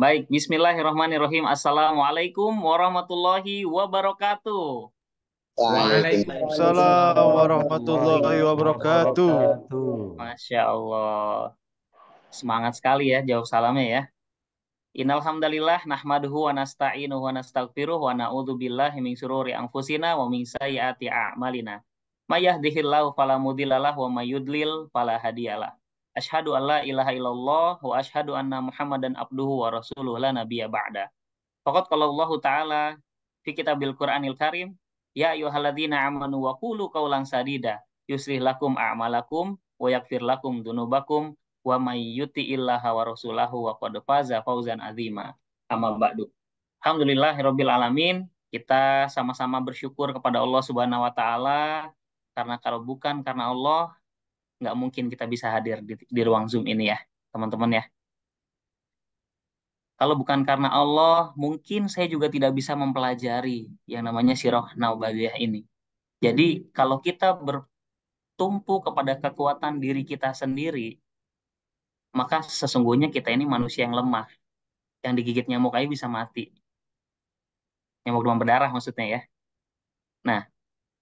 Baik, bismillahirrahmanirrahim. Assalamualaikum warahmatullahi wabarakatuh. Waalaikumsalam warahmatullahi wabarakatuh. Masya Allah. Semangat sekali ya jawab salamnya ya. Innalhamdalillah nahmaduhu wa nasta'inuhu wa nastaghfiruh wa na'udzu billahi min syururi anfusina wa min sayyiati a'malina. May yahdihillahu fala mudhillalah wa may yudlil fala hadiyalah asyhadu alla ilaha illallah wa asyhadu anna muhammadan abduhu wa rasuluhu la nabiyya ba'da. Faqad qala Allah taala fi kitabil Qur'anil Karim, ya ayyuhalladzina amanu wa qulu qawlan sadida yuslih lakum a'malakum wa yaghfir lakum dunubakum wa may illaha wa rasulahu wa qad faza fawzan azima. Amma ba'du. Alhamdulillahirabbil alamin. Kita sama-sama bersyukur kepada Allah Subhanahu wa taala karena kalau bukan karena Allah nggak mungkin kita bisa hadir di, di ruang Zoom ini ya, teman-teman ya. Kalau bukan karena Allah, mungkin saya juga tidak bisa mempelajari yang namanya siroh naubawiyah ini. Jadi hmm. kalau kita bertumpu kepada kekuatan diri kita sendiri, maka sesungguhnya kita ini manusia yang lemah. Yang digigit nyamuk aja bisa mati. Nyamuk demam berdarah maksudnya ya. Nah,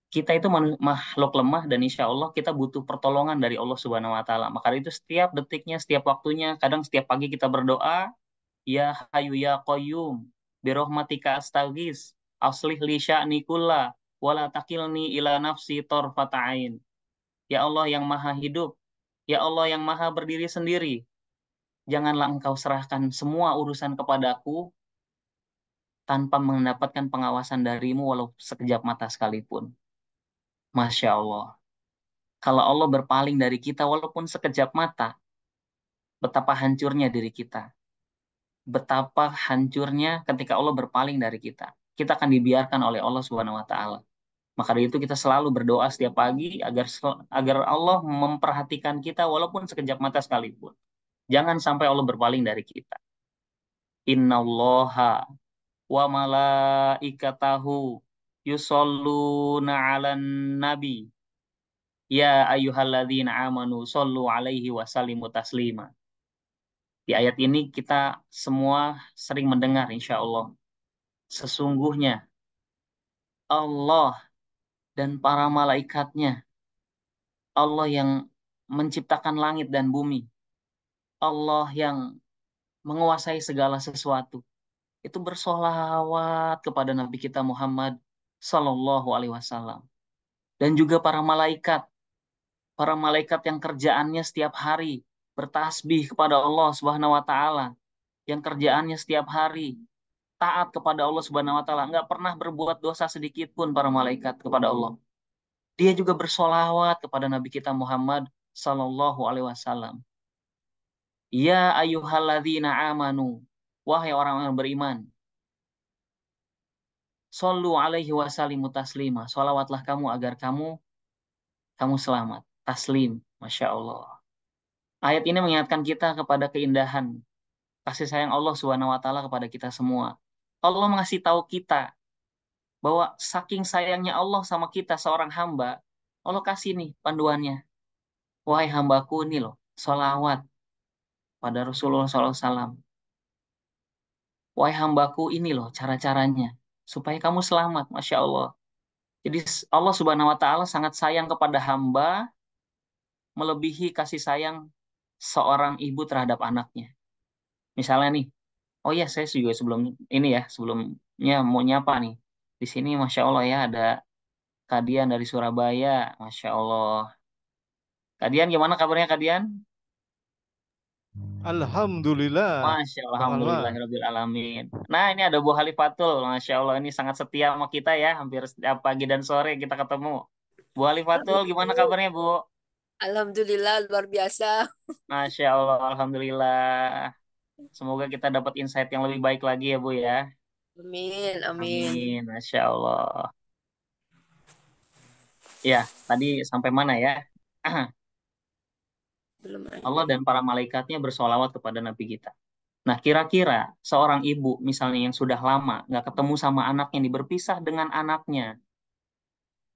kita itu makhluk lemah dan insya Allah kita butuh pertolongan dari Allah Subhanahu Wa Taala. Maka itu setiap detiknya, setiap waktunya, kadang setiap pagi kita berdoa, ya Hayu ya Koyum birohmatika astagis, aslih Lisha nikula, wala takilni ila nafsi torfata'ain. Ya Allah yang maha hidup, ya Allah yang maha berdiri sendiri, janganlah engkau serahkan semua urusan kepadaku, tanpa mendapatkan pengawasan darimu walau sekejap mata sekalipun. Masya Allah. Kalau Allah berpaling dari kita walaupun sekejap mata, betapa hancurnya diri kita. Betapa hancurnya ketika Allah berpaling dari kita. Kita akan dibiarkan oleh Allah Subhanahu wa taala. Maka dari itu kita selalu berdoa setiap pagi agar agar Allah memperhatikan kita walaupun sekejap mata sekalipun. Jangan sampai Allah berpaling dari kita. Innallaha wa malaikatahu yusalluna 'alan nabi ya ayyuhalladzina amanu sallu 'alaihi wa sallimu taslima. Di ayat ini kita semua sering mendengar insya Allah. Sesungguhnya Allah dan para malaikatnya. Allah yang menciptakan langit dan bumi. Allah yang menguasai segala sesuatu. Itu bersolawat kepada Nabi kita Muhammad Sallallahu Alaihi Wasallam. Dan juga para malaikat, para malaikat yang kerjaannya setiap hari bertasbih kepada Allah Subhanahu Wa Taala, yang kerjaannya setiap hari taat kepada Allah Subhanahu Wa Taala, nggak pernah berbuat dosa sedikit pun para malaikat kepada Allah. Dia juga bersolawat kepada Nabi kita Muhammad Sallallahu Alaihi Wasallam. Ya ayuhalladzina amanu. Wahai orang-orang beriman. Sallu alaihi wasallimu taslima. Salawatlah kamu agar kamu kamu selamat. Taslim. Masya Allah. Ayat ini mengingatkan kita kepada keindahan kasih sayang Allah Subhanahu wa taala kepada kita semua. Allah mengasih tahu kita bahwa saking sayangnya Allah sama kita seorang hamba, Allah kasih nih panduannya. Wahai hambaku ini loh, sholawat pada Rasulullah SAW. Wahai hambaku ini loh cara-caranya supaya kamu selamat, masya Allah. Jadi Allah Subhanahu Wa Taala sangat sayang kepada hamba, melebihi kasih sayang seorang ibu terhadap anaknya. Misalnya nih, oh ya saya juga sebelum ini ya sebelumnya mau nyapa nih. Di sini masya Allah ya ada Kadian dari Surabaya, masya Allah. Kadian gimana kabarnya Kadian? Alhamdulillah. Masya Allah, Alhamdulillah, Alamin. Nah ini ada Bu Halifatul, Masya Allah ini sangat setia sama kita ya, hampir setiap pagi dan sore kita ketemu. Bu Halifatul, gimana kabarnya Bu? Alhamdulillah, luar biasa. Masya Allah, Alhamdulillah. Semoga kita dapat insight yang lebih baik lagi ya Bu ya. Amin, amin. Amin, Masya Allah. Ya, tadi sampai mana ya? Allah dan para malaikatnya bersolawat kepada Nabi kita. Nah, kira-kira seorang ibu misalnya yang sudah lama nggak ketemu sama anaknya, nih berpisah dengan anaknya,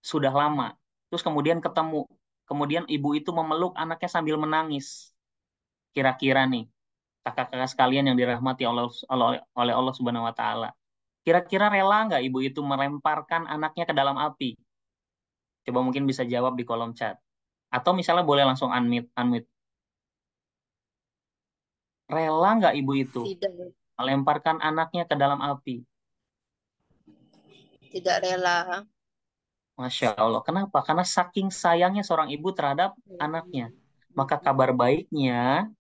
sudah lama, terus kemudian ketemu, kemudian ibu itu memeluk anaknya sambil menangis. Kira-kira nih, kakak-kakak sekalian yang dirahmati oleh Allah, oleh Allah Subhanahu Wa Taala, kira-kira rela nggak ibu itu melemparkan anaknya ke dalam api? Coba mungkin bisa jawab di kolom chat. Atau misalnya boleh langsung unmute, unmute. Rela nggak ibu itu Tidak. melemparkan anaknya ke dalam api? Tidak rela. Masya Allah. Kenapa? Karena saking sayangnya seorang ibu terhadap hmm. anaknya. Maka kabar baiknya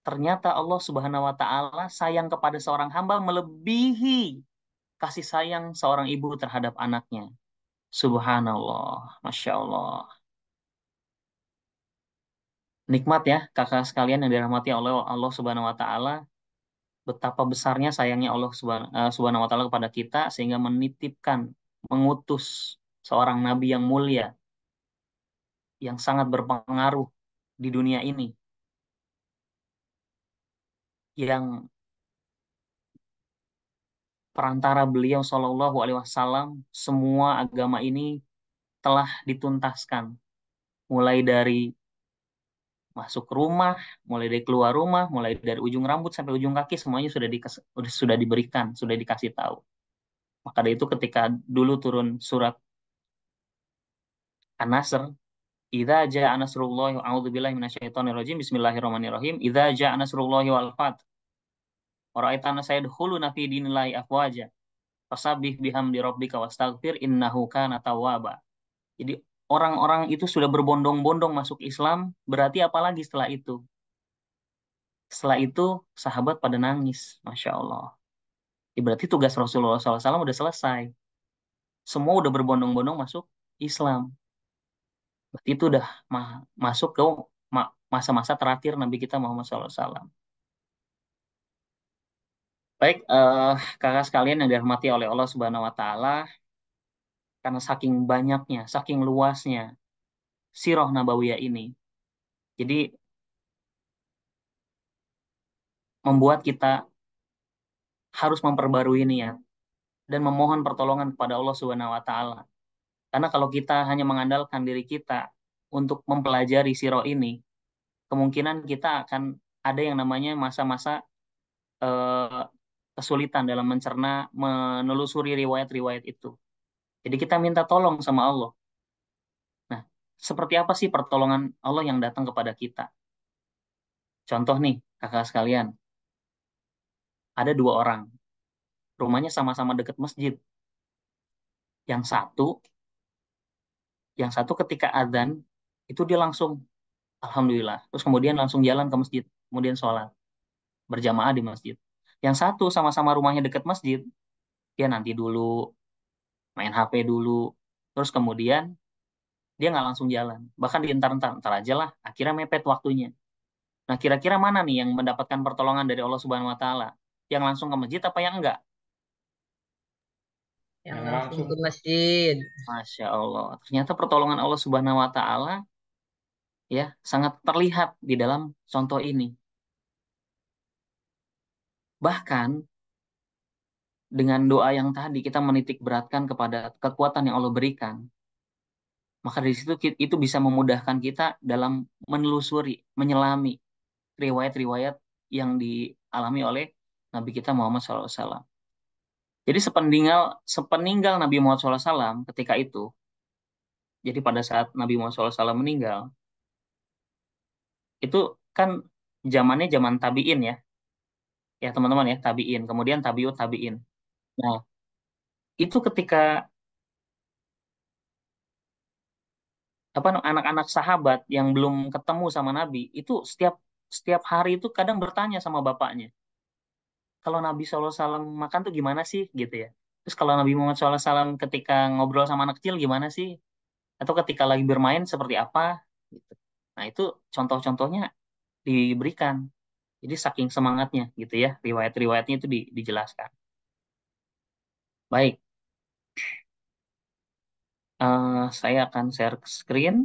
ternyata Allah Subhanahu wa taala sayang kepada seorang hamba melebihi kasih sayang seorang ibu terhadap anaknya. Subhanallah, masya Allah nikmat ya kakak sekalian yang dirahmati oleh Allah Subhanahu wa taala betapa besarnya sayangnya Allah eh, Subhanahu wa taala kepada kita sehingga menitipkan mengutus seorang nabi yang mulia yang sangat berpengaruh di dunia ini yang perantara beliau Shallallahu Alaihi Wasallam semua agama ini telah dituntaskan mulai dari masuk rumah, mulai dari keluar rumah, mulai dari ujung rambut sampai ujung kaki semuanya sudah di, sudah diberikan, sudah dikasih tahu. Maka dari itu ketika dulu turun surat An-Nasr, "Idza jaa nasrullah wa a'udzubillahi minasyaitonirrajim, bismillahirrahmanirrahim, idza jaa nasrullah wal fath." Waraitana sayadkhuluna nafi dinilai afwaja. Fasabbih bihamdi rabbika wastaghfir innahu kana tawwaba. Jadi orang-orang itu sudah berbondong-bondong masuk Islam, berarti apalagi setelah itu? Setelah itu sahabat pada nangis, masya Allah. Ya, berarti tugas Rasulullah SAW udah selesai. Semua udah berbondong-bondong masuk Islam. Berarti itu udah ma masuk ke masa-masa terakhir Nabi kita Muhammad SAW. Baik, uh, kakak sekalian yang dihormati oleh Allah Subhanahu Wa Taala, karena saking banyaknya, saking luasnya Sirah Nabawiyah ini. Jadi membuat kita harus memperbarui niat dan memohon pertolongan kepada Allah Subhanahu wa taala. Karena kalau kita hanya mengandalkan diri kita untuk mempelajari Sirah ini, kemungkinan kita akan ada yang namanya masa-masa eh, kesulitan dalam mencerna menelusuri riwayat-riwayat itu. Jadi kita minta tolong sama Allah. Nah, seperti apa sih pertolongan Allah yang datang kepada kita? Contoh nih, kakak sekalian. Ada dua orang. Rumahnya sama-sama dekat masjid. Yang satu, yang satu ketika adzan itu dia langsung alhamdulillah. Terus kemudian langsung jalan ke masjid, kemudian sholat berjamaah di masjid. Yang satu sama-sama rumahnya dekat masjid, dia nanti dulu main HP dulu terus kemudian dia nggak langsung jalan bahkan entar entar entar aja lah akhirnya mepet waktunya nah kira-kira mana nih yang mendapatkan pertolongan dari Allah Subhanahu Wa Taala yang langsung ke masjid apa yang enggak yang langsung ke masjid masya Allah ternyata pertolongan Allah Subhanahu Wa Taala ya sangat terlihat di dalam contoh ini bahkan dengan doa yang tadi kita menitik beratkan kepada kekuatan yang Allah berikan. Maka dari situ itu bisa memudahkan kita dalam menelusuri, menyelami riwayat-riwayat yang dialami oleh Nabi kita Muhammad SAW. Jadi sepeninggal, sepeninggal Nabi Muhammad SAW ketika itu, jadi pada saat Nabi Muhammad SAW meninggal, itu kan zamannya zaman tabiin ya, ya teman-teman ya tabiin kemudian tabiut tabiin Nah, itu ketika apa anak-anak sahabat yang belum ketemu sama Nabi itu setiap setiap hari itu kadang bertanya sama bapaknya kalau Nabi SAW makan tuh gimana sih gitu ya terus kalau Nabi Muhammad SAW ketika ngobrol sama anak kecil gimana sih atau ketika lagi bermain seperti apa gitu nah itu contoh-contohnya diberikan jadi saking semangatnya gitu ya riwayat-riwayatnya itu dijelaskan Baik, uh, saya akan share ke screen.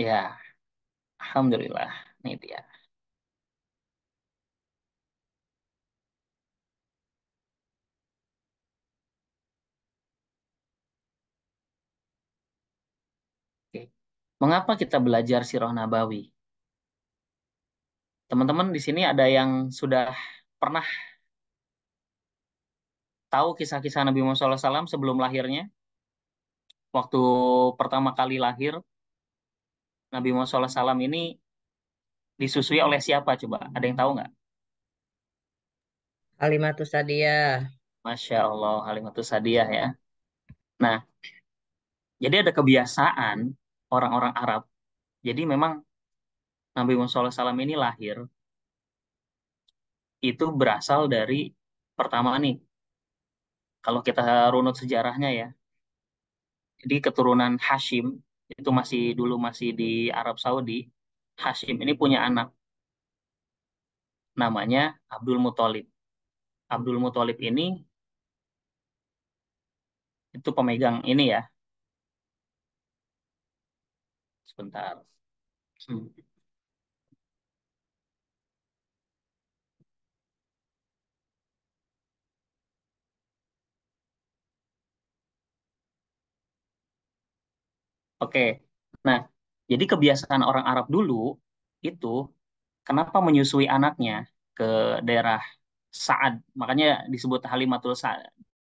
Ya, Alhamdulillah, ini dia. Mengapa kita belajar Sirah Nabawi? Teman-teman di sini ada yang sudah pernah tahu kisah-kisah Nabi Muhammad SAW sebelum lahirnya? Waktu pertama kali lahir, Nabi Muhammad SAW ini disusui oleh siapa coba? Ada yang tahu nggak? Halimatus Sadia. Masya Allah, Halimatus Sadia ya. Nah, jadi ada kebiasaan orang-orang Arab. Jadi memang Nabi Muhammad SAW ini lahir itu berasal dari pertama nih kalau kita runut sejarahnya ya jadi keturunan Hashim itu masih dulu masih di Arab Saudi Hashim ini punya anak namanya Abdul Muthalib Abdul Muthalib ini itu pemegang ini ya sebentar. Hmm. Oke, nah jadi kebiasaan orang Arab dulu itu kenapa menyusui anaknya ke daerah Saad, makanya disebut Halimatul Saad.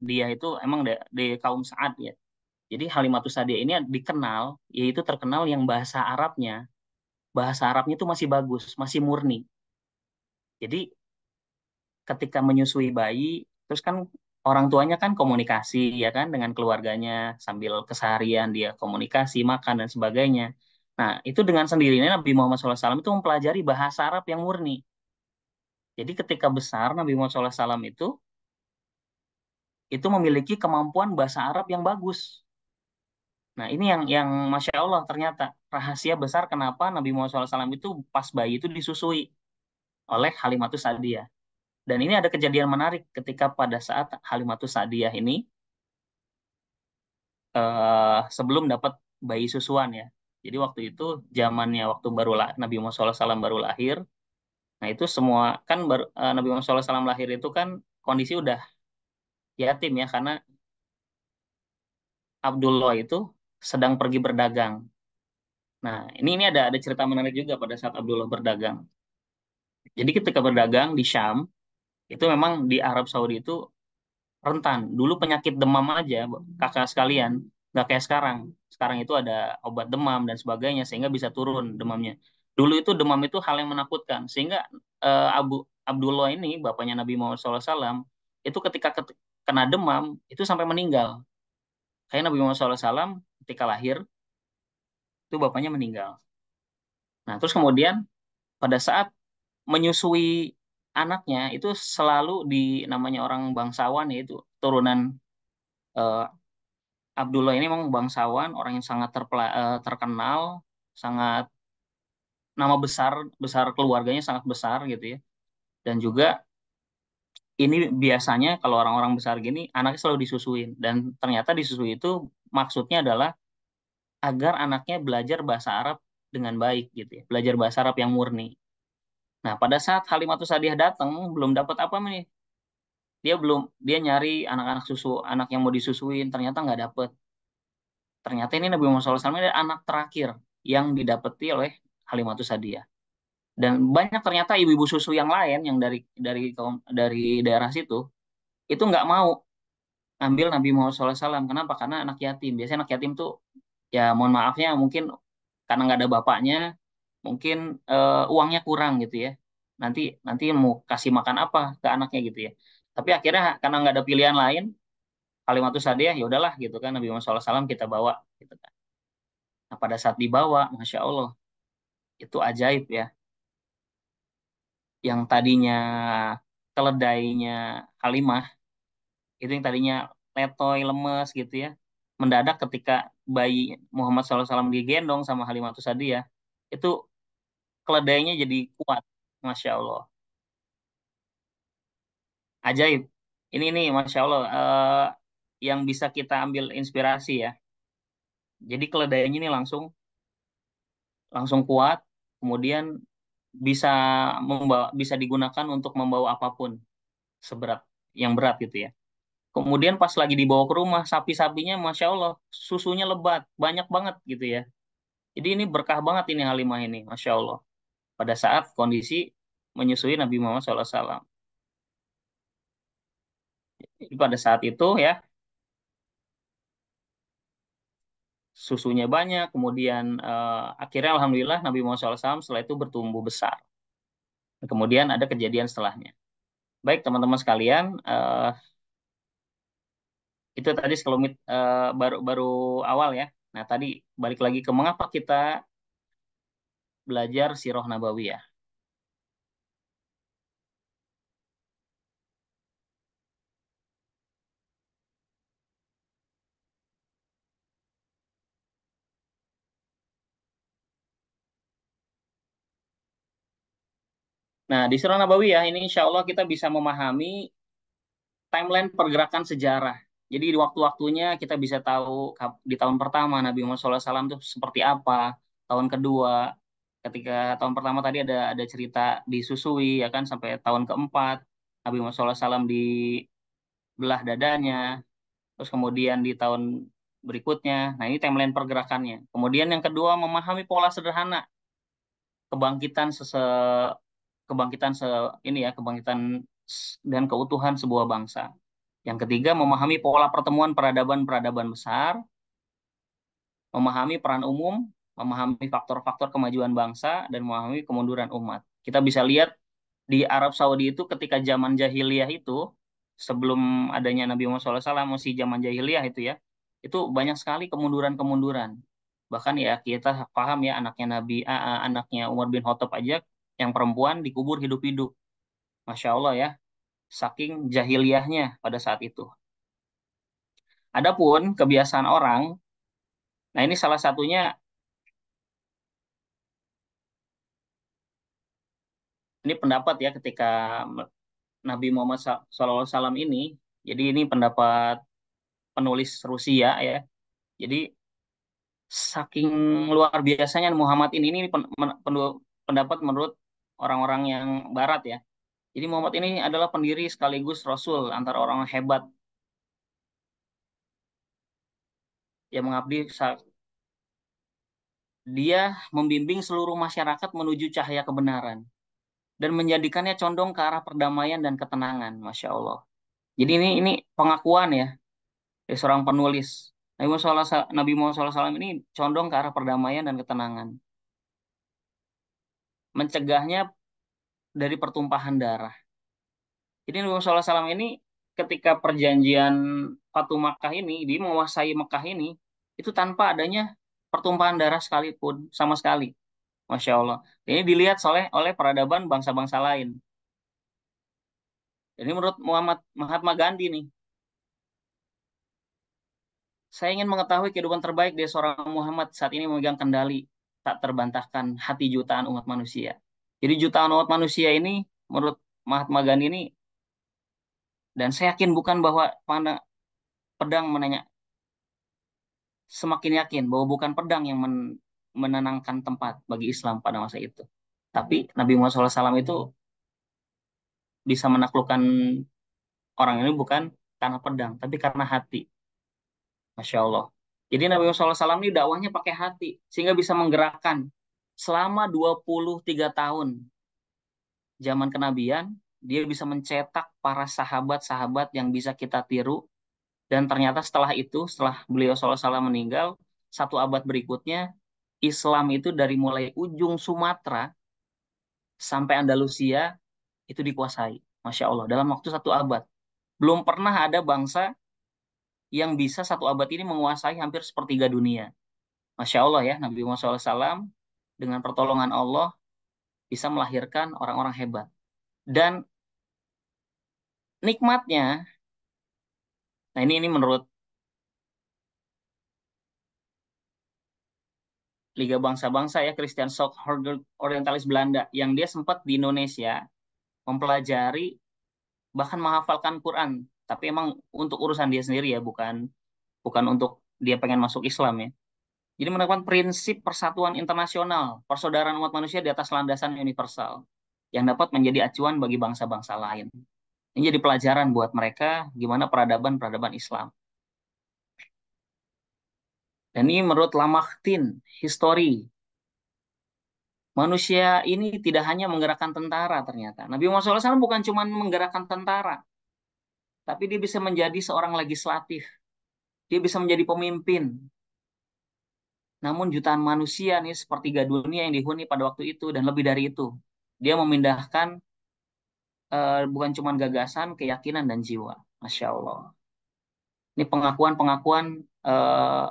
Dia itu emang di kaum Saad ya, jadi Halimatus Sadia ini dikenal, yaitu terkenal yang bahasa Arabnya, bahasa Arabnya itu masih bagus, masih murni. Jadi ketika menyusui bayi, terus kan orang tuanya kan komunikasi ya kan dengan keluarganya sambil keseharian dia komunikasi, makan dan sebagainya. Nah itu dengan sendirinya Nabi Muhammad SAW itu mempelajari bahasa Arab yang murni. Jadi ketika besar Nabi Muhammad SAW itu itu memiliki kemampuan bahasa Arab yang bagus. Nah, ini yang yang masya Allah ternyata rahasia besar kenapa Nabi Muhammad SAW itu pas bayi itu disusui oleh Halimatus Sa'diyah. Dan ini ada kejadian menarik ketika pada saat Halimatus Sa'diyah ini eh, sebelum dapat bayi susuan ya. Jadi waktu itu zamannya waktu baru Nabi Muhammad SAW baru lahir. Nah itu semua kan baru, eh, Nabi Muhammad SAW lahir itu kan kondisi udah yatim ya karena Abdullah itu sedang pergi berdagang. Nah, ini ini ada ada cerita menarik juga pada saat Abdullah berdagang. Jadi ketika berdagang di Syam, itu memang di Arab Saudi itu rentan. Dulu penyakit demam aja, kakak sekalian, nggak kayak sekarang. Sekarang itu ada obat demam dan sebagainya sehingga bisa turun demamnya. Dulu itu demam itu hal yang menakutkan sehingga eh, Abu Abdullah ini bapaknya Nabi Muhammad SAW itu ketika kena demam itu sampai meninggal. Kayak Nabi Muhammad SAW ketika lahir itu bapaknya meninggal. Nah, terus kemudian pada saat menyusui anaknya itu selalu di namanya orang bangsawan yaitu turunan eh, Abdullah ini memang bangsawan, orang yang sangat terpela, eh, terkenal, sangat nama besar, besar keluarganya sangat besar gitu ya. Dan juga ini biasanya kalau orang-orang besar gini anaknya selalu disusuin dan ternyata disusui itu maksudnya adalah agar anaknya belajar bahasa Arab dengan baik gitu ya. Belajar bahasa Arab yang murni. Nah, pada saat Halimatus Sadiah datang belum dapat apa nih? Dia belum dia nyari anak-anak susu, anak yang mau disusuin, ternyata nggak dapet. Ternyata ini Nabi Muhammad SAW adalah anak terakhir yang didapati oleh Halimatus Sadiah. Dan banyak ternyata ibu-ibu susu yang lain yang dari dari dari daerah situ itu nggak mau ambil Nabi Muhammad SAW. Kenapa? Karena anak yatim. Biasanya anak yatim tuh ya mohon maafnya mungkin karena nggak ada bapaknya mungkin uh, uangnya kurang gitu ya nanti nanti mau kasih makan apa ke anaknya gitu ya tapi akhirnya karena nggak ada pilihan lain kalimat itu saja ya, ya udahlah gitu kan Nabi Muhammad SAW kita bawa gitu kan nah pada saat dibawa masya Allah itu ajaib ya yang tadinya keledainya Halimah itu yang tadinya letoy lemes gitu ya mendadak ketika bayi Muhammad SAW digendong sama Halimatus ya, itu keledainya jadi kuat Masya Allah ajaib ini nih Masya Allah uh, yang bisa kita ambil inspirasi ya jadi keledainya ini langsung langsung kuat kemudian bisa membawa bisa digunakan untuk membawa apapun seberat yang berat gitu ya Kemudian pas lagi dibawa ke rumah, sapi-sapinya Masya Allah, susunya lebat, banyak banget gitu ya. Jadi ini berkah banget ini Halimah ini, Masya Allah. Pada saat kondisi menyusui Nabi Muhammad SAW. Jadi pada saat itu ya, susunya banyak, kemudian eh, akhirnya Alhamdulillah Nabi Muhammad SAW setelah itu bertumbuh besar. Kemudian ada kejadian setelahnya. Baik teman-teman sekalian, eh, itu tadi sekelumit baru eh, baru baru awal ya. Nah tadi balik lagi ke mengapa kita belajar Sirah Nabawi ya. Nah, di Sirah Nabawi ya ini insya Allah kita bisa memahami timeline pergerakan sejarah jadi di waktu-waktunya kita bisa tahu di tahun pertama Nabi Muhammad SAW itu seperti apa, tahun kedua, ketika tahun pertama tadi ada ada cerita disusui ya kan sampai tahun keempat Nabi Muhammad SAW di belah dadanya, terus kemudian di tahun berikutnya, nah ini timeline pergerakannya. Kemudian yang kedua memahami pola sederhana kebangkitan sese kebangkitan se ini ya kebangkitan dan keutuhan sebuah bangsa. Yang ketiga, memahami pola pertemuan peradaban-peradaban besar, memahami peran umum, memahami faktor-faktor kemajuan bangsa, dan memahami kemunduran umat. Kita bisa lihat di Arab Saudi itu ketika zaman jahiliyah itu, sebelum adanya Nabi Muhammad SAW, masih zaman jahiliyah itu ya, itu banyak sekali kemunduran-kemunduran. Bahkan ya kita paham ya anaknya Nabi, anaknya Umar bin Khattab aja, yang perempuan dikubur hidup-hidup. Masya Allah ya, saking jahiliyahnya pada saat itu. Adapun kebiasaan orang, nah ini salah satunya ini pendapat ya ketika Nabi Muhammad SAW ini, jadi ini pendapat penulis Rusia ya. Jadi saking luar biasanya Muhammad ini ini pendapat menurut orang-orang yang Barat ya. Jadi Muhammad ini adalah pendiri sekaligus rasul antara orang hebat yang mengabdi saat dia membimbing seluruh masyarakat menuju cahaya kebenaran dan menjadikannya condong ke arah perdamaian dan ketenangan, masya Allah. Jadi ini ini pengakuan ya dari seorang penulis. Nabi Muhammad SAW, Nabi Muhammad SAW ini condong ke arah perdamaian dan ketenangan. Mencegahnya dari pertumpahan darah. Jadi Nabi Muhammad SAW ini ketika perjanjian Fatu Makkah ini, dia menguasai Makkah ini, itu tanpa adanya pertumpahan darah sekalipun, sama sekali. Masya Allah. Ini dilihat oleh, oleh peradaban bangsa-bangsa lain. Ini menurut Muhammad Mahatma Gandhi nih. Saya ingin mengetahui kehidupan terbaik dari seorang Muhammad saat ini memegang kendali tak terbantahkan hati jutaan umat manusia. Jadi jutaan umat manusia ini menurut Mahatma Gandhi ini dan saya yakin bukan bahwa pandang, pedang menanya semakin yakin bahwa bukan pedang yang men, menenangkan tempat bagi Islam pada masa itu. Tapi Nabi Muhammad SAW itu bisa menaklukkan orang ini bukan karena pedang, tapi karena hati. Masya Allah. Jadi Nabi Muhammad SAW ini dakwahnya pakai hati, sehingga bisa menggerakkan selama 23 tahun zaman kenabian, dia bisa mencetak para sahabat-sahabat yang bisa kita tiru. Dan ternyata setelah itu, setelah beliau SAW meninggal, satu abad berikutnya, Islam itu dari mulai ujung Sumatera sampai Andalusia itu dikuasai. Masya Allah, dalam waktu satu abad. Belum pernah ada bangsa yang bisa satu abad ini menguasai hampir sepertiga dunia. Masya Allah ya, Nabi Muhammad SAW dengan pertolongan Allah bisa melahirkan orang-orang hebat. Dan nikmatnya, nah ini ini menurut Liga Bangsa-Bangsa ya, Christian Sok Orientalis Belanda, yang dia sempat di Indonesia mempelajari bahkan menghafalkan Quran, tapi emang untuk urusan dia sendiri ya, bukan bukan untuk dia pengen masuk Islam ya. Ini menerapkan prinsip persatuan internasional, persaudaraan umat manusia di atas landasan universal yang dapat menjadi acuan bagi bangsa-bangsa lain. Ini jadi pelajaran buat mereka gimana peradaban-peradaban Islam. Dan ini menurut Lamartine, histori. Manusia ini tidak hanya menggerakkan tentara ternyata. Nabi Muhammad SAW bukan cuma menggerakkan tentara. Tapi dia bisa menjadi seorang legislatif. Dia bisa menjadi pemimpin. Namun jutaan manusia nih sepertiga dunia yang dihuni pada waktu itu dan lebih dari itu. Dia memindahkan uh, bukan cuma gagasan, keyakinan dan jiwa. Masya Allah. Ini pengakuan-pengakuan uh, eh,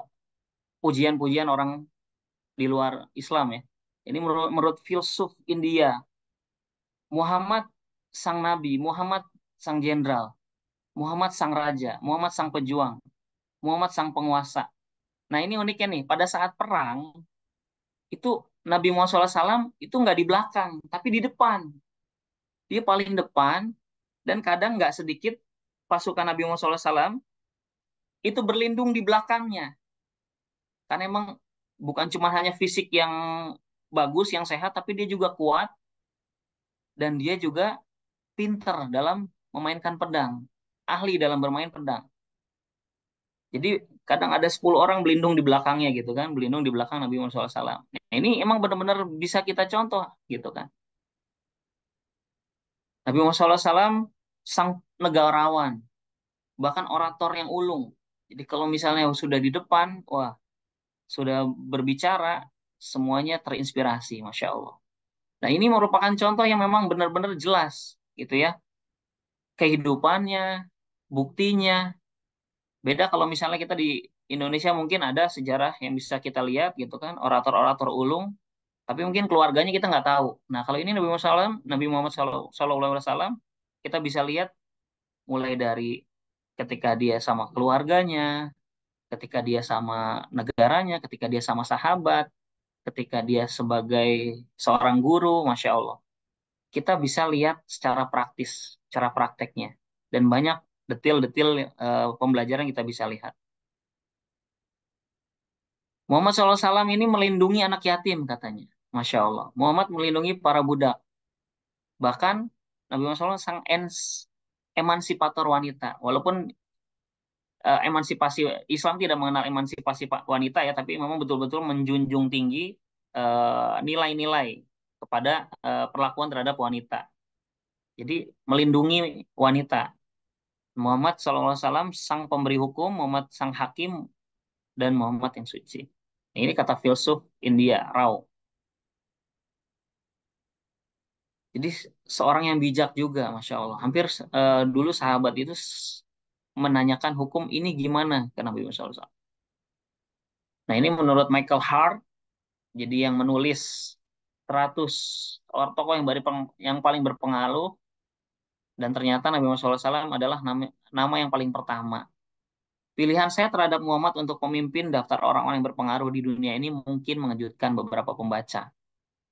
pujian-pujian orang di luar Islam ya. Ini menurut, menurut filsuf India, Muhammad sang nabi, Muhammad sang jenderal, Muhammad sang raja, Muhammad sang pejuang, Muhammad sang penguasa. Nah ini uniknya nih, pada saat perang itu Nabi Muhammad SAW itu nggak di belakang, tapi di depan. Dia paling depan dan kadang nggak sedikit pasukan Nabi Muhammad SAW itu berlindung di belakangnya. Karena emang bukan cuma hanya fisik yang bagus, yang sehat, tapi dia juga kuat dan dia juga pinter dalam memainkan pedang, ahli dalam bermain pedang. Jadi kadang ada 10 orang berlindung di belakangnya gitu kan berlindung di belakang Nabi Muhammad SAW nah, ini emang benar-benar bisa kita contoh gitu kan Nabi Muhammad SAW sang negarawan bahkan orator yang ulung jadi kalau misalnya sudah di depan wah sudah berbicara semuanya terinspirasi masya Allah nah ini merupakan contoh yang memang benar-benar jelas gitu ya kehidupannya buktinya Beda kalau misalnya kita di Indonesia mungkin ada sejarah yang bisa kita lihat gitu kan, orator-orator ulung, tapi mungkin keluarganya kita nggak tahu. Nah kalau ini Nabi Muhammad SAW, Nabi Muhammad SAW SAW kita bisa lihat mulai dari ketika dia sama keluarganya, ketika dia sama negaranya, ketika dia sama sahabat, ketika dia sebagai seorang guru, masya Allah, kita bisa lihat secara praktis, secara prakteknya, dan banyak detail-detail uh, eh, pembelajaran kita bisa lihat. Muhammad SAW ini melindungi anak yatim katanya. Masya Allah. Muhammad melindungi para budak. Bahkan Nabi Muhammad SAW sang ens, emansipator wanita. Walaupun uh, emansipasi Islam tidak mengenal emansipasi wanita ya, tapi memang betul-betul menjunjung tinggi eh, nilai-nilai uh, kepada uh, perlakuan terhadap wanita. Jadi melindungi wanita. Muhammad saw sang pemberi hukum, Muhammad sang hakim, dan Muhammad yang suci. Nah, ini kata filsuf India, Rao. Jadi seorang yang bijak juga, masya Allah. Hampir uh, dulu sahabat itu menanyakan hukum ini gimana ke Nabi Muhammad SAW. Nah ini menurut Michael Hart, jadi yang menulis 100 orang tokoh yang paling berpengaruh dan ternyata Nabi Muhammad SAW adalah nama, nama yang paling pertama. Pilihan saya terhadap Muhammad untuk pemimpin daftar orang-orang yang berpengaruh di dunia ini mungkin mengejutkan beberapa pembaca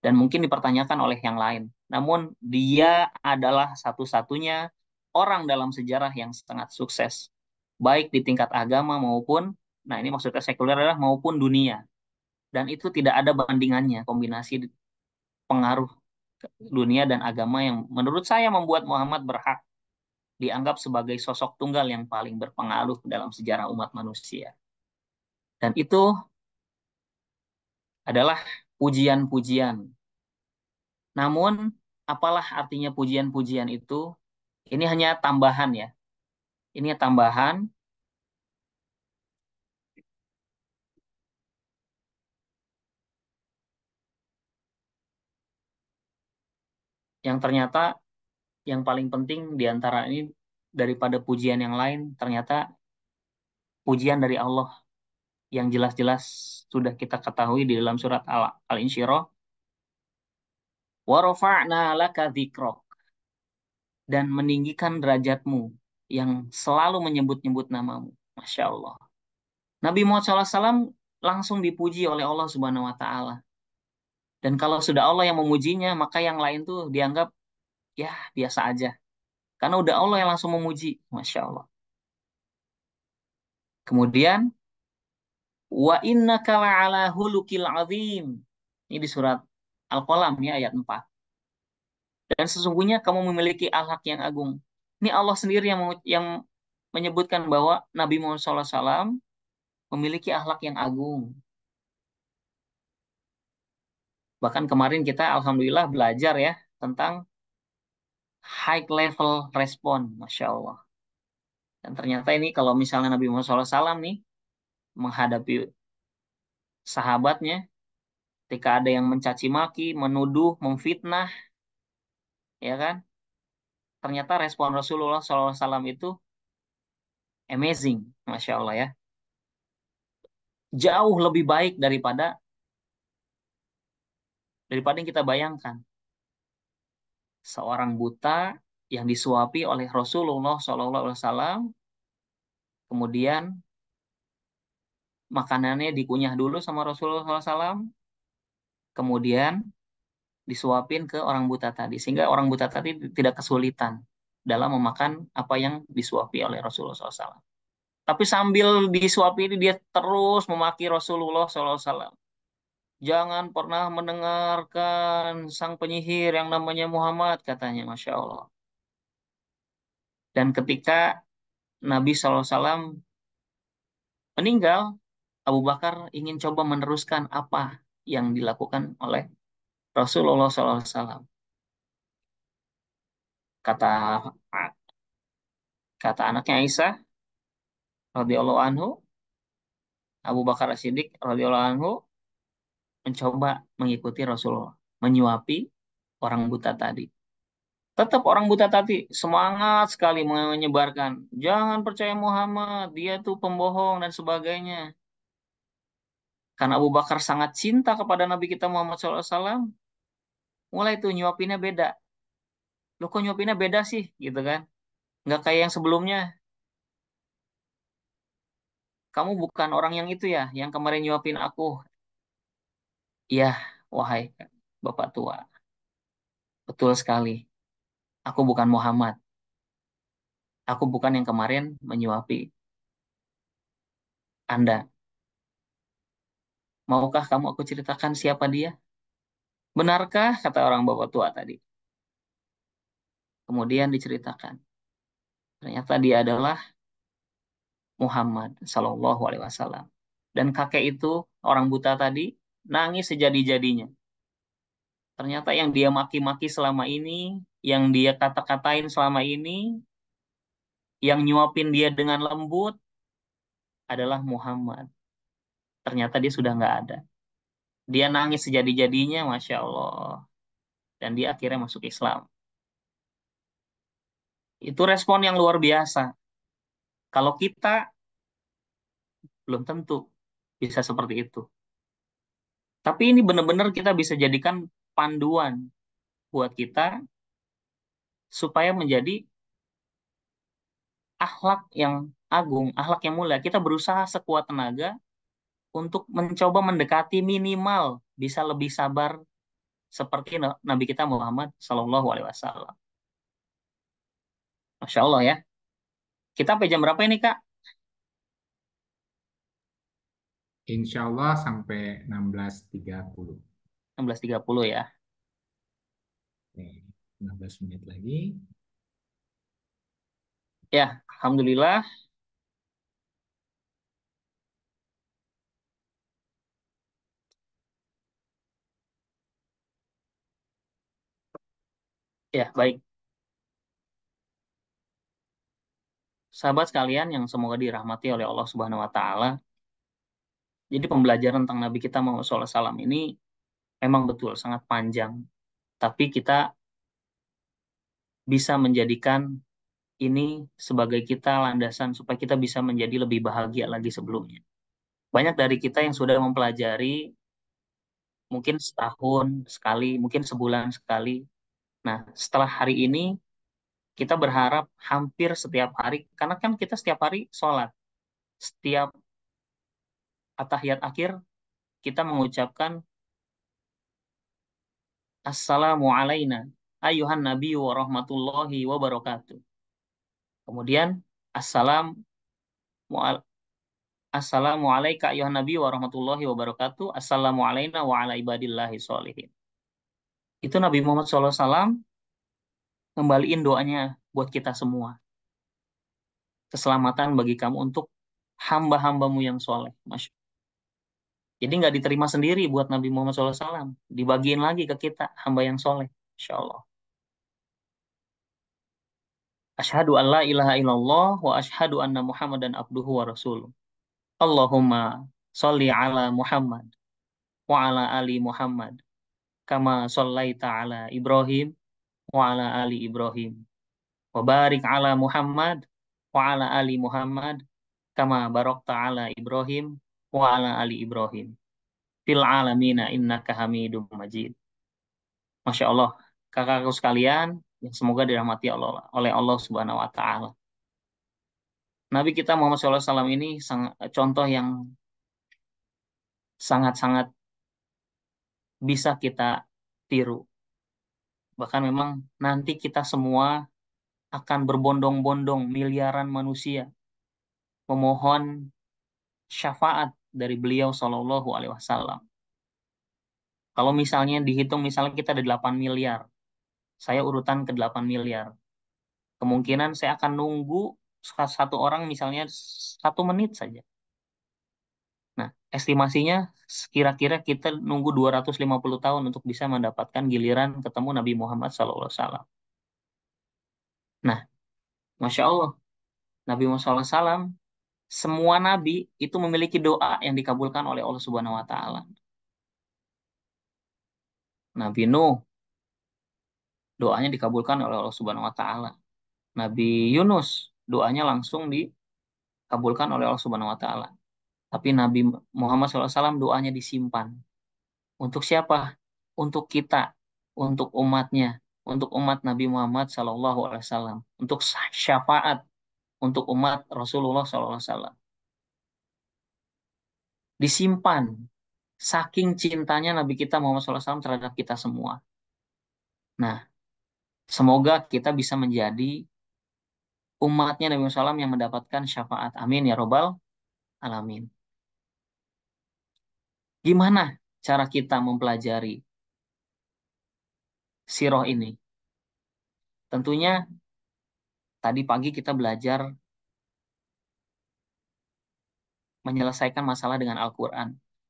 dan mungkin dipertanyakan oleh yang lain. Namun dia adalah satu-satunya orang dalam sejarah yang sangat sukses, baik di tingkat agama maupun, nah ini maksudnya sekuler adalah maupun dunia. Dan itu tidak ada bandingannya kombinasi pengaruh dunia dan agama yang menurut saya membuat Muhammad berhak dianggap sebagai sosok tunggal yang paling berpengaruh dalam sejarah umat manusia. Dan itu adalah pujian-pujian. Namun, apalah artinya pujian-pujian itu? Ini hanya tambahan ya. Ini tambahan yang ternyata yang paling penting di antara ini daripada pujian yang lain ternyata pujian dari Allah yang jelas-jelas sudah kita ketahui di dalam surat Al-Insyirah Al warafa'na laka dan meninggikan derajatmu yang selalu menyebut-nyebut namamu. Masya Allah. Nabi Muhammad SAW langsung dipuji oleh Allah Subhanahu Wa Taala. Dan kalau sudah Allah yang memujinya, maka yang lain tuh dianggap ya biasa aja. Karena udah Allah yang langsung memuji. Masya Allah. Kemudian, wa inna kala ala hulukil azim. Ini di surat Al-Qalam ya ayat 4. Dan sesungguhnya kamu memiliki al yang agung. Ini Allah sendiri yang yang menyebutkan bahwa Nabi Muhammad SAW memiliki akhlak yang agung. Bahkan kemarin kita alhamdulillah belajar ya tentang high level respon, masya Allah. Dan ternyata ini kalau misalnya Nabi Muhammad SAW nih menghadapi sahabatnya, ketika ada yang mencaci maki, menuduh, memfitnah, ya kan? Ternyata respon Rasulullah SAW itu amazing, masya Allah ya. Jauh lebih baik daripada daripada yang kita bayangkan. Seorang buta yang disuapi oleh Rasulullah SAW, kemudian makanannya dikunyah dulu sama Rasulullah SAW, kemudian disuapin ke orang buta tadi sehingga orang buta tadi tidak kesulitan dalam memakan apa yang disuapi oleh Rasulullah SAW. Tapi sambil disuapi ini dia terus memaki Rasulullah SAW. Jangan pernah mendengarkan sang penyihir yang namanya Muhammad katanya, masya Allah. Dan ketika Nabi SAW meninggal, Abu Bakar ingin coba meneruskan apa yang dilakukan oleh Rasulullah SAW. Kata kata anaknya Aisyah radhiyallahu anhu, Abu Bakar siddiq radhiyallahu anhu, mencoba mengikuti Rasulullah, menyuapi orang buta tadi. Tetap orang buta tadi semangat sekali menyebarkan, jangan percaya Muhammad, dia tuh pembohong dan sebagainya. Karena Abu Bakar sangat cinta kepada Nabi kita Muhammad SAW, mulai itu nyuapinnya beda. Lo kok nyuapinnya beda sih, gitu kan? Nggak kayak yang sebelumnya, kamu bukan orang yang itu ya, yang kemarin nyuapin aku. Ya, wahai Bapak tua. Betul sekali. Aku bukan Muhammad. Aku bukan yang kemarin menyuapi Anda. Maukah kamu aku ceritakan siapa dia? Benarkah kata orang bapak tua tadi? Kemudian diceritakan. Ternyata dia adalah Muhammad Sallallahu Alaihi Wasallam. Dan kakek itu, orang buta tadi, nangis sejadi-jadinya. Ternyata yang dia maki-maki selama ini, yang dia kata-katain selama ini, yang nyuapin dia dengan lembut adalah Muhammad. Ternyata dia sudah nggak ada. Dia nangis sejadi-jadinya, Masya Allah. Dan dia akhirnya masuk Islam. Itu respon yang luar biasa. Kalau kita, belum tentu bisa seperti itu tapi ini benar-benar kita bisa jadikan panduan buat kita supaya menjadi akhlak yang agung, akhlak yang mulia. Kita berusaha sekuat tenaga untuk mencoba mendekati minimal bisa lebih sabar seperti Nabi kita Muhammad Shallallahu Alaihi Wasallam. Masya Allah ya. Kita sampai jam berapa ini kak? Insya Allah sampai 16.30. 16.30 ya. Oke, 16 menit lagi. Ya, Alhamdulillah. Ya, baik. Sahabat sekalian yang semoga dirahmati oleh Allah Subhanahu wa taala, jadi pembelajaran tentang Nabi kita Muhammad salam ini memang betul sangat panjang. Tapi kita bisa menjadikan ini sebagai kita landasan supaya kita bisa menjadi lebih bahagia lagi sebelumnya. Banyak dari kita yang sudah mempelajari mungkin setahun sekali, mungkin sebulan sekali. Nah, setelah hari ini kita berharap hampir setiap hari, karena kan kita setiap hari sholat. Setiap atahiyat akhir kita mengucapkan Assalamu alaikum ayuhan nabi wa rahmatullahi wa Kemudian assalam Assalamu alaikum ayuhan nabi wa rahmatullahi wa barakatuh. Assalamu alaikum wa ala ibadillahi sholihin. Itu Nabi Muhammad SAW kembaliin doanya buat kita semua. Keselamatan bagi kamu untuk hamba-hambamu yang soleh. Masya jadi nggak diterima sendiri buat Nabi Muhammad SAW. Dibagiin lagi ke kita, hamba yang soleh. Insya Allah. Ashadu an la ilaha illallah wa ashadu anna Muhammad dan abduhu wa rasuluh. Allahumma sholli ala Muhammad wa ala ali Muhammad. Kama shallaita ala Ibrahim wa ala ali Ibrahim. Wa barik ala Muhammad wa ala ali Muhammad kama barokta ala Ibrahim wa ala ali Ibrahim fil alamina innaka hamidum majid. Masya Allah, kakakku sekalian, yang semoga dirahmati Allah oleh Allah Subhanahu wa taala. Nabi kita Muhammad SAW ini sang, contoh yang sangat-sangat bisa kita tiru. Bahkan memang nanti kita semua akan berbondong-bondong miliaran manusia memohon syafaat dari beliau Shallallahu Alaihi Wasallam. Kalau misalnya dihitung misalnya kita ada 8 miliar, saya urutan ke 8 miliar. Kemungkinan saya akan nunggu satu orang misalnya satu menit saja. Nah, estimasinya kira-kira kita nunggu 250 tahun untuk bisa mendapatkan giliran ketemu Nabi Muhammad SAW. Nah, Masya Allah, Nabi Muhammad SAW semua nabi itu memiliki doa yang dikabulkan oleh Allah Subhanahu wa taala. Nabi Nuh doanya dikabulkan oleh Allah Subhanahu wa taala. Nabi Yunus doanya langsung dikabulkan oleh Allah Subhanahu wa taala. Tapi Nabi Muhammad SAW doanya disimpan. Untuk siapa? Untuk kita, untuk umatnya, untuk umat Nabi Muhammad SAW, untuk syafaat untuk umat Rasulullah SAW. Disimpan saking cintanya Nabi kita Muhammad SAW terhadap kita semua. Nah, semoga kita bisa menjadi umatnya Nabi Muhammad SAW yang mendapatkan syafaat. Amin ya robbal alamin. Gimana cara kita mempelajari siroh ini? Tentunya tadi pagi kita belajar menyelesaikan masalah dengan Al-Quran.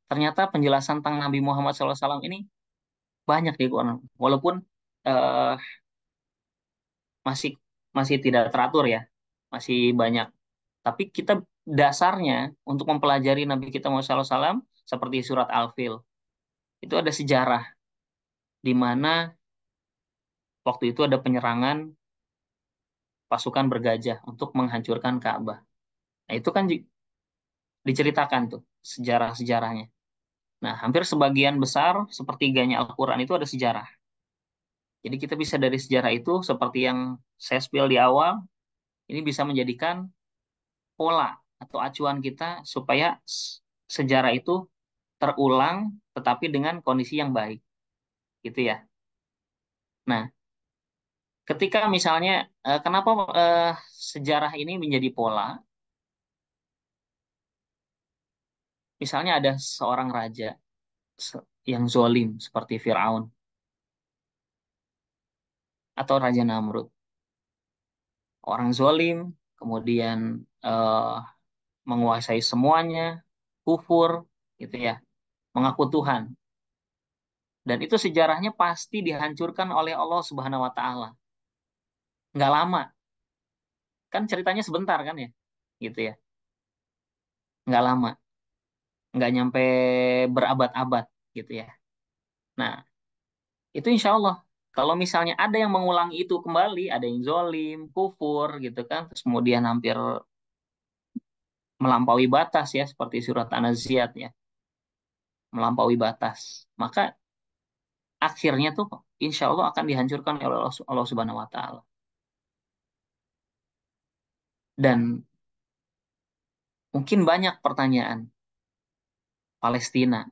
Ternyata penjelasan tentang Nabi Muhammad SAW ini banyak di Quran, walaupun uh, masih masih tidak teratur ya, masih banyak. Tapi kita dasarnya untuk mempelajari Nabi kita Muhammad SAW seperti surat Al-Fil itu ada sejarah di mana waktu itu ada penyerangan pasukan bergajah untuk menghancurkan Ka'bah. Nah, itu kan diceritakan tuh sejarah-sejarahnya. Nah, hampir sebagian besar sepertiganya Al-Qur'an itu ada sejarah. Jadi kita bisa dari sejarah itu seperti yang saya spill di awal, ini bisa menjadikan pola atau acuan kita supaya sejarah itu terulang tetapi dengan kondisi yang baik. Gitu ya. Nah, ketika misalnya uh, kenapa uh, sejarah ini menjadi pola misalnya ada seorang raja yang zolim seperti Fir'aun atau Raja Namrud orang zolim kemudian uh, menguasai semuanya kufur gitu ya mengaku Tuhan dan itu sejarahnya pasti dihancurkan oleh Allah Subhanahu wa taala nggak lama kan ceritanya sebentar kan ya gitu ya nggak lama nggak nyampe berabad-abad gitu ya nah itu insya Allah kalau misalnya ada yang mengulangi itu kembali ada yang zolim kufur gitu kan terus kemudian hampir melampaui batas ya seperti surat An-Naziat ya melampaui batas maka akhirnya tuh insya Allah akan dihancurkan oleh Allah, Allah Subhanahu Wa Taala dan mungkin banyak pertanyaan. Palestina.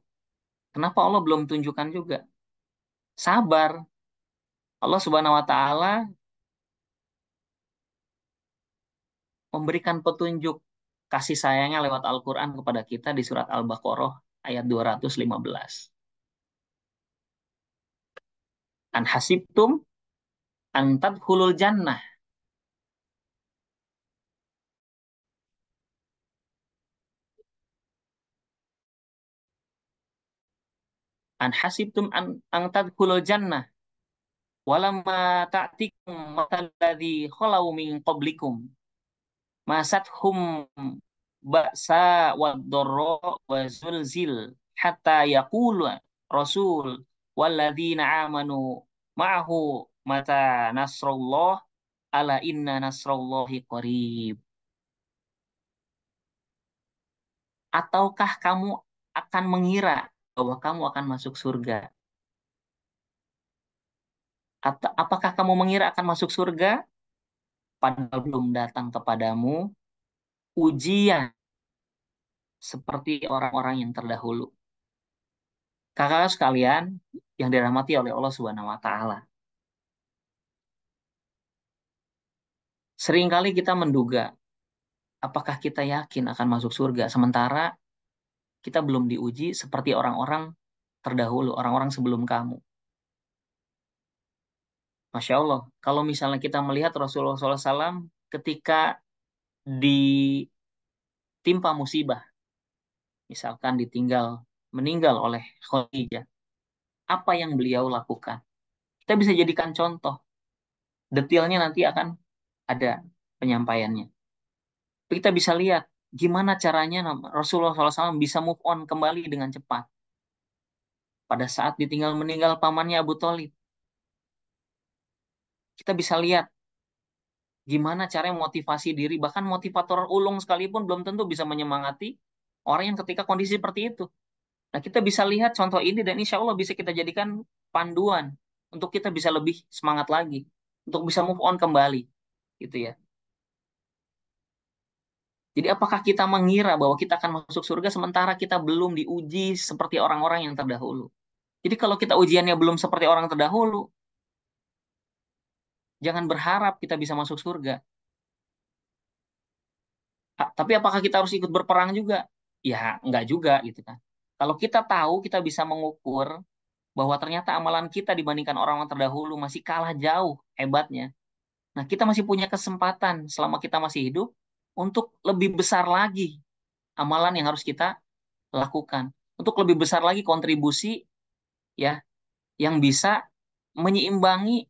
Kenapa Allah belum tunjukkan juga? Sabar. Allah Subhanahu wa taala memberikan petunjuk kasih sayangnya lewat Al-Qur'an kepada kita di surat Al-Baqarah ayat 215. An hasibtum antad hulul jannah an hasibtum an ang tadkhulul jannah walamma ta'tikum matalladhi khalau min qablikum masathum ba'sa wa dharra wa zulzil hatta yaqulu rasul walladzina amanu ma'ahu mata nasrullah ala inna nasrullahi qarib ataukah kamu akan mengira bahwa kamu akan masuk surga. Atau apakah kamu mengira akan masuk surga? Padahal belum datang kepadamu ujian seperti orang-orang yang terdahulu. Kakak-kakak sekalian yang dirahmati oleh Allah Subhanahu wa taala. Seringkali kita menduga apakah kita yakin akan masuk surga sementara kita belum diuji seperti orang-orang terdahulu, orang-orang sebelum kamu. Masya Allah, kalau misalnya kita melihat Rasulullah SAW ketika ditimpa musibah, misalkan ditinggal, meninggal oleh Khadijah, apa yang beliau lakukan? Kita bisa jadikan contoh. Detailnya nanti akan ada penyampaiannya. Kita bisa lihat gimana caranya Rasulullah SAW bisa move on kembali dengan cepat. Pada saat ditinggal meninggal pamannya Abu Talib? kita bisa lihat gimana cara motivasi diri, bahkan motivator ulung sekalipun belum tentu bisa menyemangati orang yang ketika kondisi seperti itu. Nah, kita bisa lihat contoh ini dan insya Allah bisa kita jadikan panduan untuk kita bisa lebih semangat lagi, untuk bisa move on kembali, gitu ya. Jadi apakah kita mengira bahwa kita akan masuk surga sementara kita belum diuji seperti orang-orang yang terdahulu? Jadi kalau kita ujiannya belum seperti orang terdahulu, jangan berharap kita bisa masuk surga. Tapi apakah kita harus ikut berperang juga? Ya, enggak juga gitu kan. Kalau kita tahu, kita bisa mengukur bahwa ternyata amalan kita dibandingkan orang-orang terdahulu masih kalah jauh hebatnya. Nah, kita masih punya kesempatan selama kita masih hidup untuk lebih besar lagi amalan yang harus kita lakukan untuk lebih besar lagi kontribusi ya yang bisa menyeimbangi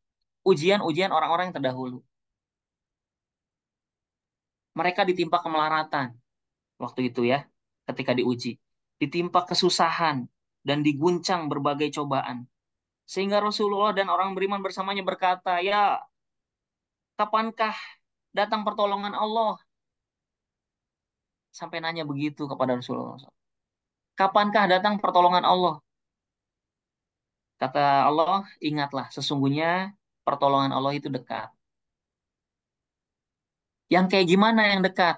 ujian-ujian orang-orang yang terdahulu. Mereka ditimpa kemelaratan waktu itu ya, ketika diuji. Ditimpa kesusahan dan diguncang berbagai cobaan. Sehingga Rasulullah dan orang beriman bersamanya berkata, ya kapankah datang pertolongan Allah? sampai nanya begitu kepada Rasulullah. Kapankah datang pertolongan Allah? Kata Allah, ingatlah sesungguhnya pertolongan Allah itu dekat. Yang kayak gimana yang dekat?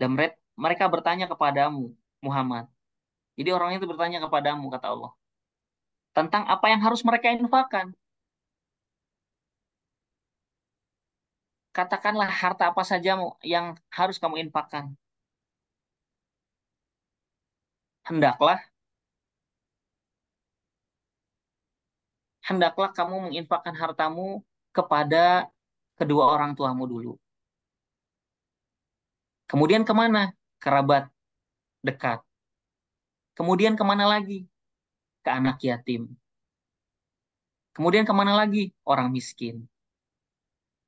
Dan mereka bertanya kepadamu, Muhammad. Jadi orang itu bertanya kepadamu, kata Allah. Tentang apa yang harus mereka infakan? Katakanlah harta apa saja yang harus kamu infakkan hendaklah hendaklah kamu menginfakkan hartamu kepada kedua orang tuamu dulu. Kemudian kemana? Kerabat dekat. Kemudian kemana lagi? Ke anak yatim. Kemudian kemana lagi? Orang miskin.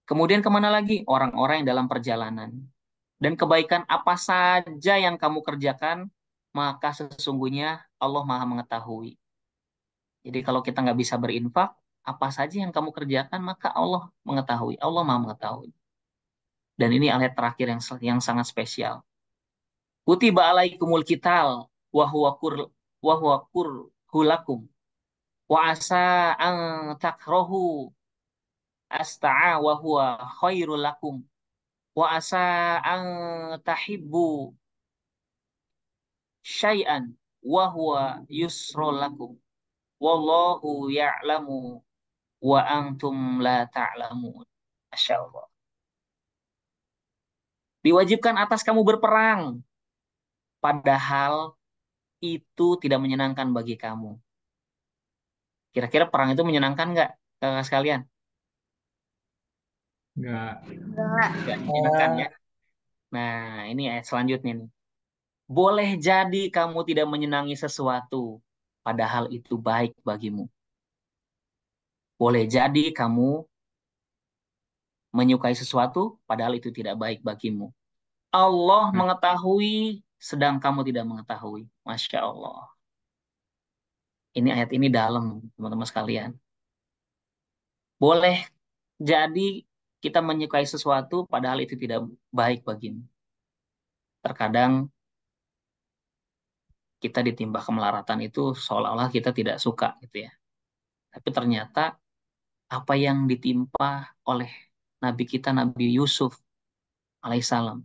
Kemudian kemana lagi? Orang-orang yang dalam perjalanan. Dan kebaikan apa saja yang kamu kerjakan, maka sesungguhnya Allah maha mengetahui. Jadi kalau kita nggak bisa berinfak, apa saja yang kamu kerjakan, maka Allah mengetahui. Allah maha mengetahui. Dan ini ayat terakhir yang, yang sangat spesial. Kutiba alaikumul kital wa kur kur hulakum wa asa an takrohu asta'a wa huwa khairul lakum wa asa an tahibbu syai'an wa huwa yusrul lakum. Wallahu ya'lamu wa antum la ta'lamun. masyaallah Diwajibkan atas kamu berperang. Padahal itu tidak menyenangkan bagi kamu. Kira-kira perang itu menyenangkan nggak kakak sekalian? Nggak. Nggak menyenangkan ya. Nah ini ayat selanjutnya nih. Boleh jadi kamu tidak menyenangi sesuatu, padahal itu baik bagimu. Boleh jadi kamu menyukai sesuatu, padahal itu tidak baik bagimu. Allah hmm. mengetahui, sedang kamu tidak mengetahui. Masya Allah. Ini ayat ini dalam, teman-teman sekalian. Boleh jadi kita menyukai sesuatu, padahal itu tidak baik bagimu. Terkadang kita ditimbah kemelaratan itu seolah-olah kita tidak suka gitu ya. Tapi ternyata apa yang ditimpa oleh Nabi kita Nabi Yusuf alaihissalam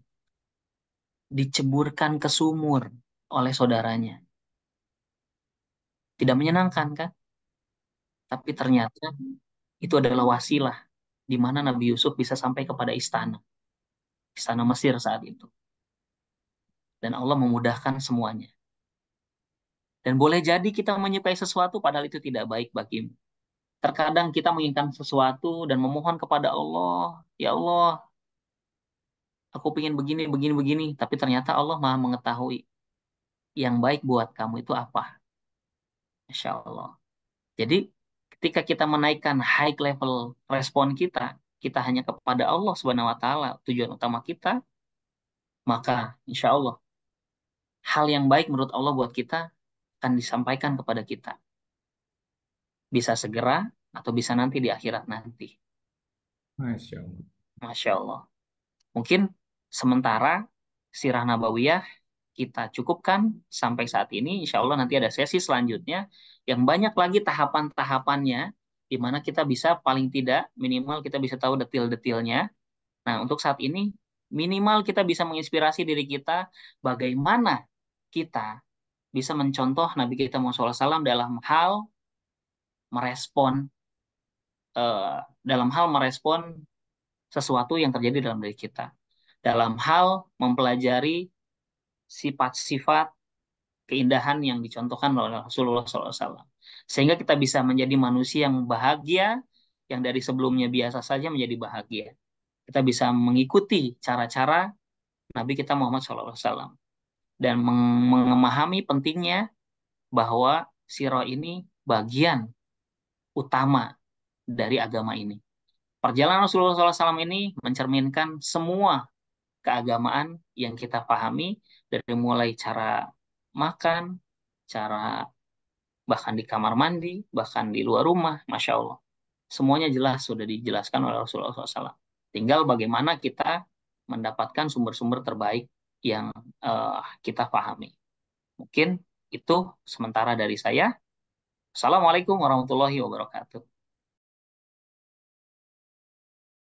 diceburkan ke sumur oleh saudaranya. Tidak menyenangkan kan? Tapi ternyata itu adalah wasilah di mana Nabi Yusuf bisa sampai kepada istana. Istana Mesir saat itu. Dan Allah memudahkan semuanya. Dan boleh jadi kita menyukai sesuatu padahal itu tidak baik bagimu. Terkadang kita menginginkan sesuatu dan memohon kepada Allah, ya Allah, aku ingin begini, begini, begini. Tapi ternyata Allah maha mengetahui yang baik buat kamu itu apa. Insya Allah. Jadi ketika kita menaikkan high level respon kita, kita hanya kepada Allah Subhanahu wa taala tujuan utama kita, maka insya Allah hal yang baik menurut Allah buat kita akan disampaikan kepada kita. Bisa segera atau bisa nanti di akhirat nanti. Masya Allah. Masya Allah. Mungkin sementara sirah nabawiyah kita cukupkan sampai saat ini. Insya Allah nanti ada sesi selanjutnya yang banyak lagi tahapan-tahapannya di mana kita bisa paling tidak minimal kita bisa tahu detil-detilnya. Nah, untuk saat ini minimal kita bisa menginspirasi diri kita bagaimana kita bisa mencontoh Nabi kita Muhammad SAW dalam hal merespon eh, dalam hal merespon sesuatu yang terjadi dalam diri kita dalam hal mempelajari sifat-sifat keindahan yang dicontohkan oleh Rasulullah SAW sehingga kita bisa menjadi manusia yang bahagia yang dari sebelumnya biasa saja menjadi bahagia kita bisa mengikuti cara-cara Nabi kita Muhammad SAW dan memahami pentingnya bahwa siro ini bagian utama dari agama ini. Perjalanan Rasulullah SAW ini mencerminkan semua keagamaan yang kita pahami dari mulai cara makan, cara bahkan di kamar mandi, bahkan di luar rumah, masya Allah. Semuanya jelas sudah dijelaskan oleh Rasulullah SAW. Tinggal bagaimana kita mendapatkan sumber-sumber terbaik yang uh, kita pahami. Mungkin itu sementara dari saya. Assalamualaikum warahmatullahi wabarakatuh.